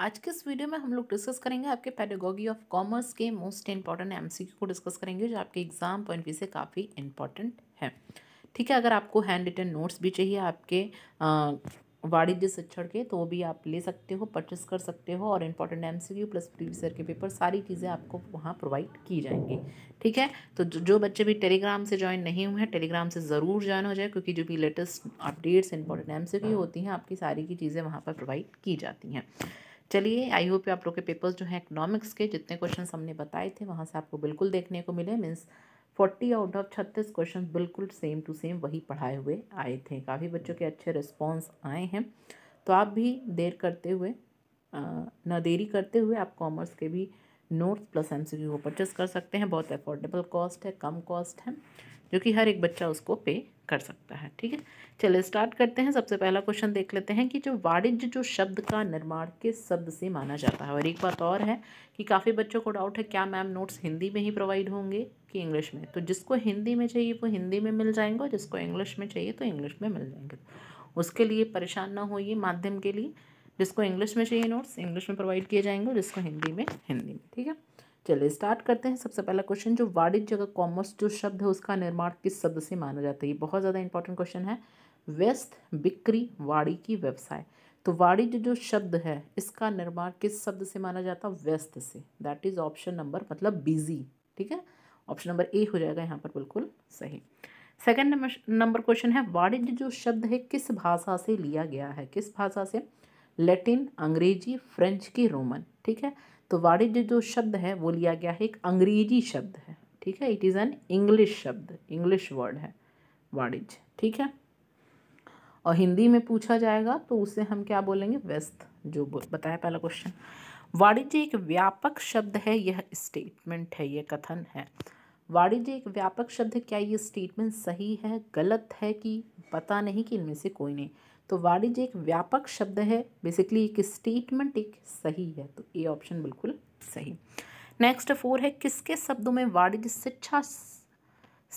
आज के इस वीडियो में हम लोग डिस्कस करेंगे आपके पैडागॉगी ऑफ कॉमर्स के मोस्ट इंपॉर्टेंट एमसीक्यू को डिस्कस करेंगे जो आपके एग्जाम पॉइंट व्यू से काफ़ी इंपॉर्टेंट है ठीक है अगर आपको हैंड रिटन नोट्स भी चाहिए आपके वाणिज्य शिक्षण के तो वो भी आप ले सकते हो परचेस कर सकते हो और important M C Q plus previous के पेपर सारी चीज़ें आपको वहाँ प्रोवाइड की जाएंगी ठीक है तो जो बच्चे भी टेलीग्राम से ज्वाइन नहीं हुए हैं टेलीग्राम से ज़रूर ज्वाइन हो जाए क्योंकि जो भी latest updates important M C Q होती हैं आपकी सारी की चीज़ें वहाँ पर प्रोवाइड की जाती हैं चलिए आई होप आप लोग के पेपर्स जो हैं इकोनॉमिक्स के जितने क्वेश्चन हमने बताए थे वहाँ से आपको बिल्कुल देखने को मिले मीन्स फोर्टी आउट ऑफ छत्तीस क्वेश्चन बिल्कुल सेम टू सेम वही पढ़ाए हुए आए थे काफ़ी बच्चों के अच्छे रिस्पॉन्स आए हैं तो आप भी देर करते हुए न देरी करते हुए आप कॉमर्स के भी नोट्स प्लस एम को परचेस कर सकते हैं बहुत अफोर्डेबल कॉस्ट है कम कॉस्ट है जो कि हर एक बच्चा उसको पे कर सकता है ठीक है चलिए स्टार्ट करते हैं सबसे पहला क्वेश्चन देख लेते हैं कि जो वाणिज्य जो शब्द का निर्माण किस शब्द से माना जाता है और एक बात और है कि काफ़ी बच्चों को डाउट है क्या मैम नोट्स हिंदी में ही प्रोवाइड होंगे कि इंग्लिश में तो जिसको हिंदी में चाहिए वो हिंदी में मिल जाएंगे और जिसको इंग्लिश में चाहिए तो इंग्लिश में मिल जाएंगे उसके लिए परेशान ना होइए माध्यम के लिए जिसको इंग्लिश में चाहिए नोट्स इंग्लिश में प्रोवाइड किए जाएंगे जिसको हिंदी में हिंदी में ठीक है चलिए स्टार्ट करते हैं सबसे पहला क्वेश्चन जो वाणिज्य का कॉमर्स जो शब्द है उसका निर्माण किस शब्द से माना जाता है ये बहुत ज़्यादा इंपॉर्टेंट क्वेश्चन है व्यस्त बिक्री वाड़ी की व्यवसाय तो वाणिज्य जो शब्द है इसका निर्माण किस शब्द से माना जाता व्यस्त से दैट इज ऑप्शन नंबर मतलब बिजी ठीक है ऑप्शन नंबर ए हो जाएगा यहाँ पर बिल्कुल सही सेकेंड नंबर क्वेश्चन है वाणिज्य जो शब्द है किस भाषा से लिया गया है किस भाषा से लैटिन अंग्रेजी फ्रेंच की रोमन ठीक है तो वाणिज्य जो शब्द है वो लिया गया है एक अंग्रेजी शब्द है ठीक है इट इज़ एन इंग्लिश शब्द इंग्लिश वर्ड है वाणिज्य ठीक है और हिंदी में पूछा जाएगा तो उसे हम क्या बोलेंगे व्यस्त जो बताया पहला क्वेश्चन वाणिज्य एक व्यापक शब्द है यह स्टेटमेंट है यह कथन है वाणिज्य एक व्यापक शब्द है क्या ये स्टेटमेंट सही है गलत है कि पता नहीं कि इनमें से कोई नहीं तो वाणिज्य एक व्यापक शब्द है बेसिकली एक स्टेटमेंट एक सही है तो ए ऑप्शन बिल्कुल सही नेक्स्ट फोर है किसके शब्दों में वाणिज्य शिक्षा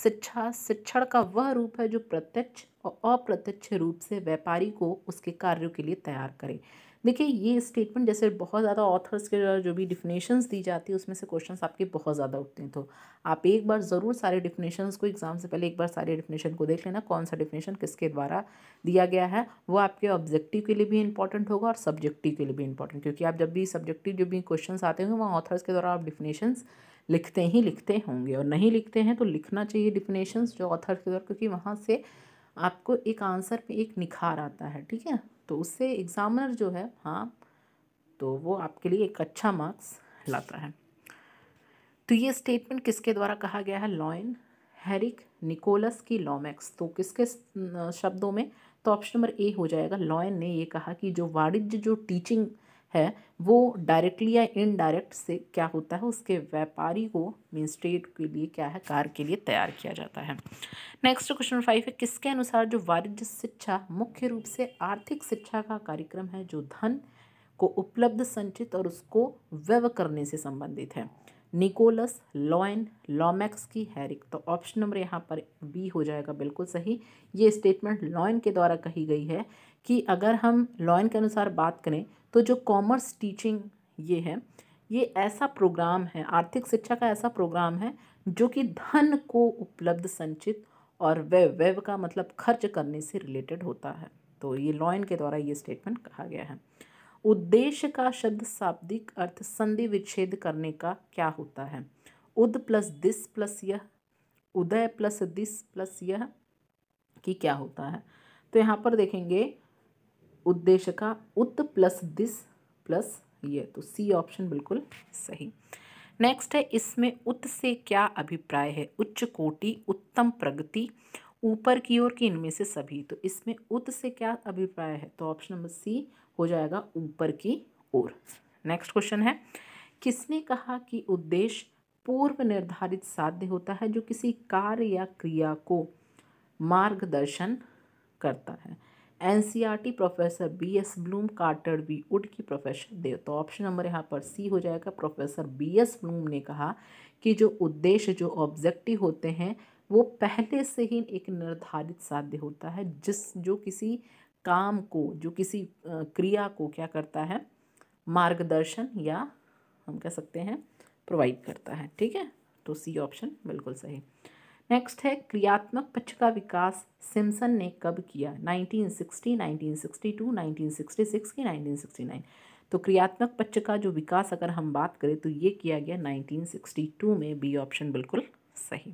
शिक्षा शिक्षण का वह रूप है जो प्रत्यक्ष और अप्रत्यक्ष रूप से व्यापारी को उसके कार्यों के लिए तैयार करे देखिए ये स्टेटमेंट जैसे बहुत ज़्यादा ऑथर्स के जो भी डिफिनेशंस दी जाती है उसमें से क्वेश्चन आपके बहुत ज़्यादा उठते हैं तो आप एक बार ज़रूर सारे डिफिनेशंस को एग्ज़ाम से पहले एक बार सारे डिफिनेशन को देख लेना कौन सा डिफिनेशन किसके द्वारा दिया गया है वो आपके ऑब्जेक्टिव के लिए भी इंपॉर्टेंट होगा और सब्जेक्टिव के लिए भी इंपॉर्टेंट क्योंकि आप जब भी सब्जेक्टिव जो भी क्वेश्चन आते होंगे वहाँ ऑथर्स के द्वारा आप डिफिनेशन लिखते ही लिखते होंगे और नहीं लिखते हैं तो लिखना चाहिए डिफिनेशन जो ऑथर्स के द्वारा क्योंकि वहाँ से आपको एक आंसर पे एक निखार आता है ठीक है तो उससे एग्ज़ामिनर जो है हाँ तो वो आपके लिए एक अच्छा मार्क्स लाता है तो ये स्टेटमेंट किसके द्वारा कहा गया है लॉयन हैरिक निकोलस की लॉमैक्स तो किसके शब्दों में तो ऑप्शन नंबर ए हो जाएगा लॉयन ने ये कहा कि जो वाणिज्य जो टीचिंग है वो डायरेक्टली या इनडायरेक्ट से क्या होता है उसके व्यापारी को मीन स्टेट के लिए क्या है कार के लिए तैयार किया जाता है नेक्स्ट क्वेश्चन फाइव है किसके अनुसार जो वाणिज्य शिक्षा मुख्य रूप से आर्थिक शिक्षा का कार्यक्रम है जो धन को उपलब्ध संचित और उसको व्यव करने से संबंधित है निकोलस लॉयन लॉमैक्स की हैरिक तो ऑप्शन नंबर यहाँ पर बी हो जाएगा बिल्कुल सही ये स्टेटमेंट लॉयन के द्वारा कही गई है कि अगर हम लॉइन के अनुसार बात करें तो जो कॉमर्स टीचिंग ये है ये ऐसा प्रोग्राम है आर्थिक शिक्षा का ऐसा प्रोग्राम है जो कि धन को उपलब्ध संचित और व्यव व्यव का मतलब खर्च करने से रिलेटेड होता है तो ये लॉयन के द्वारा ये स्टेटमेंट कहा गया है उद्देश्य का शब्द शाब्दिक अर्थ संधि विच्छेद करने का क्या होता है उद प्लस दिस प्लस यह उदय प्लस दिस प्लस यह कि क्या होता है तो यहाँ पर देखेंगे उद्देश्य का उत प्लस दिस प्लस ये तो सी ऑप्शन बिल्कुल सही नेक्स्ट है इसमें उत से क्या अभिप्राय है उच्च कोटि उत्तम प्रगति ऊपर की ओर की इनमें से सभी तो इसमें उत से क्या अभिप्राय है तो ऑप्शन नंबर सी हो जाएगा ऊपर की ओर नेक्स्ट क्वेश्चन है किसने कहा कि उद्देश्य पूर्व निर्धारित साध्य होता है जो किसी कार्य या क्रिया को मार्गदर्शन करता है NCERT professor B S Bloom Carter B Wood की प्रोफेसर देव तो ऑप्शन नंबर यहाँ पर सी हो जाएगा प्रोफेसर बी एस ब्लूम ने कहा कि जो उद्देश्य जो ऑब्जेक्टिव होते हैं वो पहले से ही एक निर्धारित साध्य होता है जिस जो किसी काम को जो किसी क्रिया को क्या करता है मार्गदर्शन या हम कह सकते हैं प्रोवाइड करता है ठीक है तो सी ऑप्शन बिल्कुल सही नेक्स्ट है क्रियात्मक पक्ष का विकास सिम्सन ने कब किया 1960, 1962, 1966 की 1969 तो क्रियात्मक पक्ष का जो विकास अगर हम बात करें तो ये किया गया 1962 में बी ऑप्शन बिल्कुल सही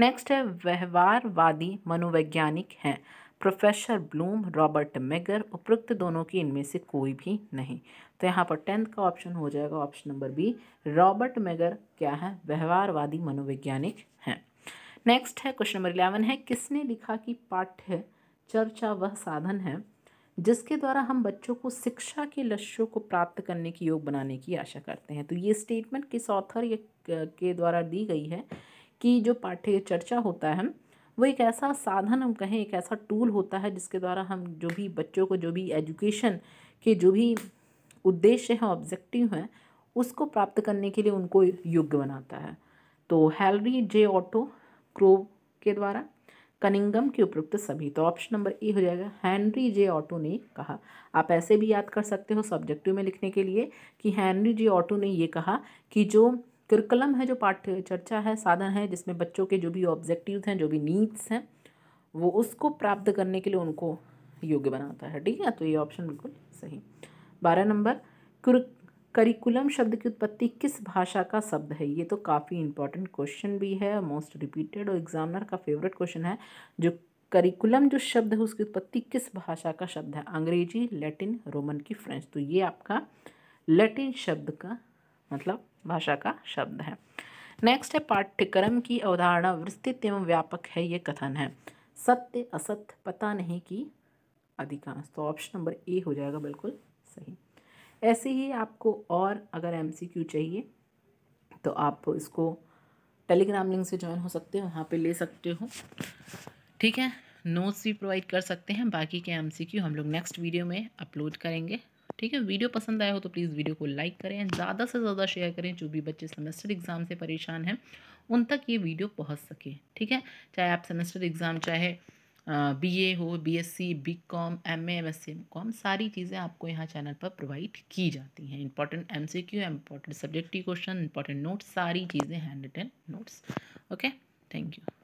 नेक्स्ट है व्यवहारवादी मनोवैज्ञानिक हैं प्रोफेसर ब्लूम रॉबर्ट मेगर उपरोक्त दोनों की इनमें से कोई भी नहीं तो यहाँ पर टेंथ का ऑप्शन हो जाएगा option number B Robert Mager क्या है व्यवहारवादी मनोवैज्ञानिक हैं नेक्स्ट है क्वेश्चन नंबर इलेवन है किसने लिखा कि पाठ्य चर्चा वह साधन है जिसके द्वारा हम बच्चों को शिक्षा के लक्ष्यों को प्राप्त करने की योग बनाने की आशा करते हैं तो ये स्टेटमेंट किस ऑथर के द्वारा दी गई है कि जो पाठ्य चर्चा होता है वो एक ऐसा साधन हम कहें एक ऐसा टूल होता है जिसके द्वारा हम जो भी बच्चों को जो भी एजुकेशन के जो भी उद्देश्य हैं ऑब्जेक्टिव हैं उसको प्राप्त करने के लिए उनको योग्य बनाता है तो हेलरी जे ऑटो क्रोव के द्वारा कनिंगम के उपयुक्त सभी तो ऑप्शन नंबर ए हो जाएगा हैनरी जे ऑटो ने कहा आप ऐसे भी याद कर सकते हो सब्जेक्टिव में लिखने के लिए कि हैनरी जे ऑटो ने ये कहा कि जो क्रिकलम है जो पाठ्य चर्चा है साधन है जिसमें बच्चों के जो भी ऑब्जेक्टिव हैं जो भी नीड्स हैं वो उसको प्राप्त करने के लिए उनको योग्य बनाता है ठीक है तो ये ऑप्शन बिल्कुल सही बारह नंबर कुर करिकुलम शब्द की उत्पत्ति किस भाषा का शब्द है ये तो काफ़ी इंपॉर्टेंट क्वेश्चन भी है मोस्ट रिपीटेड और एग्जामिनर का फेवरेट क्वेश्चन है जो करिकुलम जो शब्द है उसकी उत्पत्ति किस भाषा का शब्द है अंग्रेजी लैटिन रोमन की फ्रेंच तो ये आपका लैटिन शब्द का मतलब भाषा का शब्द है नेक्स्ट है पाठ्यक्रम की अवधारणा विस्तृत एवं व्यापक है ये कथन है सत्य असत्य पता नहीं कि अधिकांश तो ऑप्शन नंबर ए हो जाएगा बिल्कुल सही ऐसे ही आपको और अगर एम चाहिए तो आप इसको टेलीग्राम लिंक से ज्वाइन हो सकते हो वहाँ पे ले सकते हो ठीक है नोट्स भी प्रोवाइड कर सकते हैं बाकी के एम हम लोग नेक्स्ट वीडियो में अपलोड करेंगे ठीक है वीडियो पसंद आया हो तो प्लीज़ वीडियो को लाइक करें ज़्यादा से ज़्यादा शेयर करें जो भी बच्चे सेमेस्टर एग्ज़ाम से परेशान हैं उन तक ये वीडियो पहुँच सके ठीक है चाहे आप सेमेस्टर एग्ज़ाम चाहे बीए हो BSc BCom MA MSc MCom सारी चीज़ें आपको यहाँ चैनल पर प्रोवाइड की जाती हैं important MCQ important subjective question important notes सारी चीज़ें handwritten notes okay thank you